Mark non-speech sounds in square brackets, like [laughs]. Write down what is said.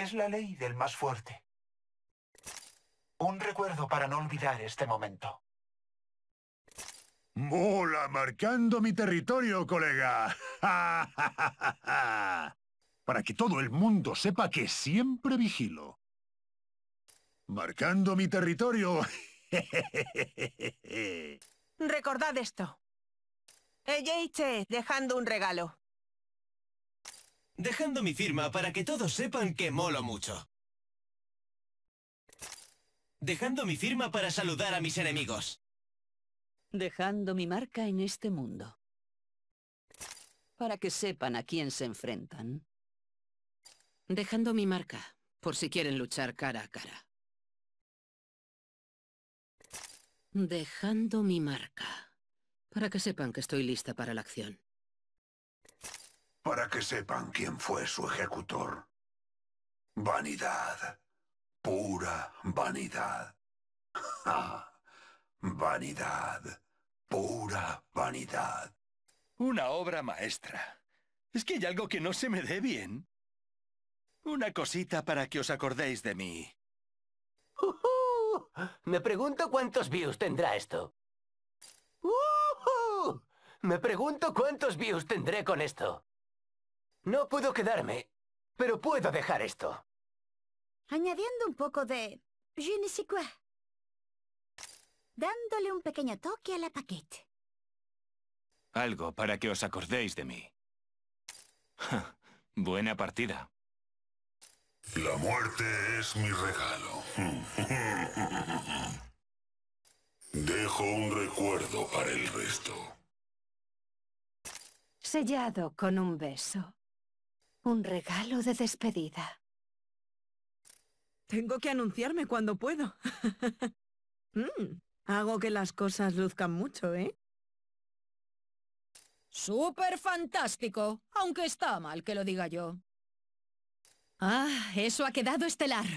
Es la ley del más fuerte. Un recuerdo para no olvidar este momento. mola marcando mi territorio, colega. [laughs] para que todo el mundo sepa que siempre vigilo. Marcando mi territorio. [laughs] Recordad esto. Ejeiche, dejando un regalo dejando mi firma para que todos sepan que molo mucho. Dejando mi firma para saludar a mis enemigos. Dejando mi marca en este mundo. Para que sepan a quién se enfrentan. Dejando mi marca, por si quieren luchar cara a cara. Dejando mi marca. Para que sepan que estoy lista para la acción para que sepan quién fue su ejecutor. Vanidad. Pura vanidad. [laughs] Vanidad. Pura vanidad. Una obra maestra. Es que hay algo que no se me dé bien. Una cosita para que os acordéis de mí. Me pregunto cuántos views tendrá esto. Me pregunto cuántos views tendré con esto. No puedo quedarme, pero puedo dejar esto. Añadiendo un poco de... je ne sais quoi. Dándole un pequeño toque a la paquete. Algo para que os acordéis de mí. [laughs] buena partida. La muerte es mi regalo. [laughs] Dejo un recuerdo para el resto. Sellado con un beso. Un regalo de despedida. Tengo que anunciarme cuando puedo. [laughs] Mm, hago que las cosas luzcan mucho, ¿eh? Súper fantástico, aunque está mal que lo diga yo. Ah, eso ha quedado estelar.